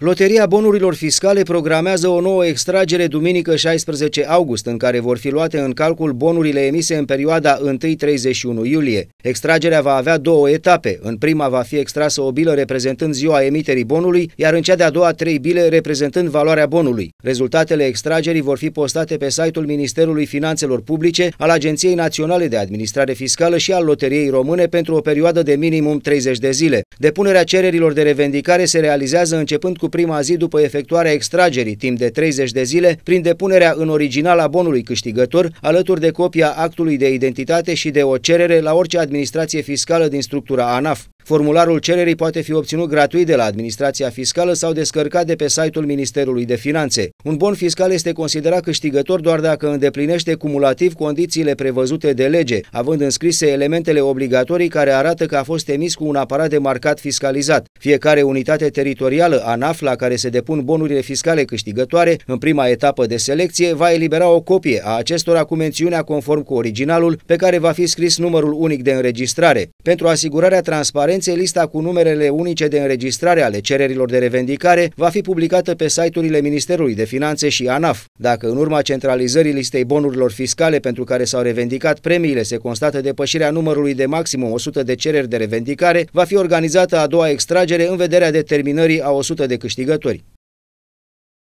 Loteria bonurilor fiscale programează o nouă extragere duminică 16 august, în care vor fi luate în calcul bonurile emise în perioada 1-31 iulie. Extragerea va avea două etape. În prima va fi extrasă o bilă reprezentând ziua emiterii bonului, iar în cea de-a doua trei bile reprezentând valoarea bonului. Rezultatele extragerii vor fi postate pe site-ul Ministerului Finanțelor Publice, al Agenției Naționale de Administrare Fiscală și al Loteriei Române pentru o perioadă de minimum 30 de zile. Depunerea cererilor de revendicare se realizează începând cu cu prima zi după efectuarea extragerii, timp de 30 de zile, prin depunerea în original a bonului câștigător, alături de copia actului de identitate și de o cerere la orice administrație fiscală din structura ANAF. Formularul cererii poate fi obținut gratuit de la administrația fiscală sau descărcat de pe site-ul Ministerului de Finanțe. Un bon fiscal este considerat câștigător doar dacă îndeplinește cumulativ condițiile prevăzute de lege, având înscrise elementele obligatorii care arată că a fost emis cu un aparat de marcat fiscalizat. Fiecare unitate teritorială ANAF la care se depun bonurile fiscale câștigătoare în prima etapă de selecție va elibera o copie a acestora cu mențiunea conform cu originalul pe care va fi scris numărul unic de înregistrare. Pentru asigurarea transparenței transparențe, lista cu numerele unice de înregistrare ale cererilor de revendicare va fi publicată pe site-urile Ministerului de Finanțe și ANAF. Dacă în urma centralizării listei bonurilor fiscale pentru care s-au revendicat premiile se constată depășirea numărului de maximum 100 de cereri de revendicare, va fi organizată a doua extragere în vederea determinării a 100 de câștigători.